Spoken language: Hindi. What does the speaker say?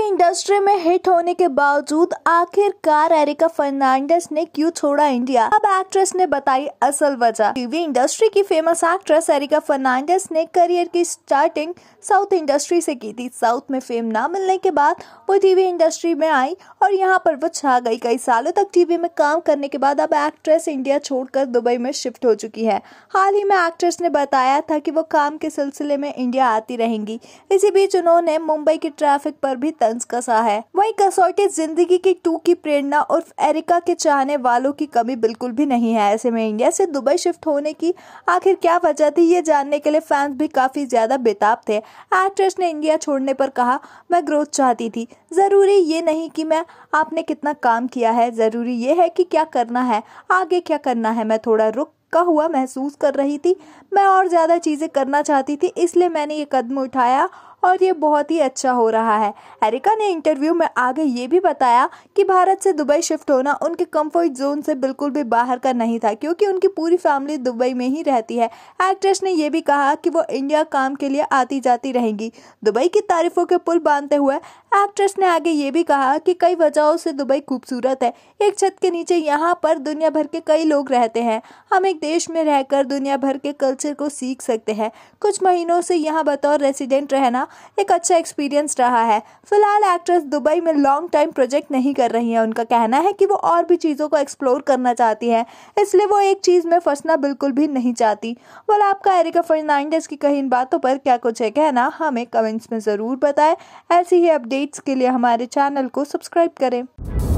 भी इंडस्ट्री में हिट होने के बावजूद आखिरकार एरिका फर्नांडिस ने क्यों छोड़ा इंडिया अब एक्ट्रेस ने बताई असल वजह टीवी इंडस्ट्री की फेमस एक्ट्रेस एरिका फर्नांडिस ने करियर की स्टार्टिंग साउथ इंडस्ट्री से की थी साउथ में फेम ना मिलने के बाद वो टीवी इंडस्ट्री में आई और यहाँ पर वो छा गई कई सालों तक टीवी में काम करने के बाद अब एक्ट्रेस इंडिया छोड़कर दुबई में शिफ्ट हो चुकी है हाल ही में एक्ट्रेस ने बताया था कि वो काम के सिलसिले में इंडिया आती रहेंगी इसी बीच उन्होंने मुंबई की ट्रैफिक पर भी तक तंज कसा है वही कसौटी जिंदगी की टू की प्रेरणा और एरिका के चाहने वालों की कमी बिल्कुल भी नहीं है ऐसे में इंडिया से दुबई शिफ्ट होने की आखिर क्या वजह थी ये जानने के लिए फैंस भी काफी ज्यादा बेताब थे एक्ट्रेस ने इंडिया छोड़ने पर कहा मैं ग्रोथ चाहती थी जरूरी ये नहीं की मैं आपने कितना काम किया है जरूरी ये है की क्या करना है आगे क्या करना है मैं थोड़ा रुक थका हुआ महसूस कर रही थी मैं और ज़्यादा चीज़ें करना चाहती थी इसलिए मैंने ये कदम उठाया और ये बहुत ही अच्छा हो रहा है एरिका ने इंटरव्यू में आगे ये भी बताया कि भारत से दुबई शिफ्ट होना उनके कंफर्ट जोन से बिल्कुल भी बाहर का नहीं था क्योंकि उनकी पूरी फैमिली दुबई में ही रहती है एक्ट्रेस ने यह भी कहा कि वो इंडिया काम के लिए आती जाती रहेंगी दुबई की तारीफों के पुल बांधते हुए एक्ट्रेस ने आगे ये भी कहा कि कई वजहों से दुबई खूबसूरत है एक छत के नीचे यहाँ पर दुनिया भर के कई लोग रहते हैं हम एक देश में रहकर दुनिया भर के कल्चर को सीख सकते हैं कुछ महीनों से यहाँ बतौर रेसिडेंट रहना एक अच्छा एक्सपीरियंस रहा है फिलहाल एक्ट्रेस दुबई में लॉन्ग टाइम प्रोजेक्ट नहीं कर रही हैं उनका कहना है कि वो और भी चीज़ों को एक्सप्लोर करना चाहती हैं इसलिए वो एक चीज़ में फंसना बिल्कुल भी नहीं चाहती बोला आपका एरिका फर्नांडिस की कहीं इन बातों पर क्या कुछ है कहना हमें कमेंट्स में ज़रूर बताएं ऐसी ही अपडेट्स के लिए हमारे चैनल को सब्सक्राइब करें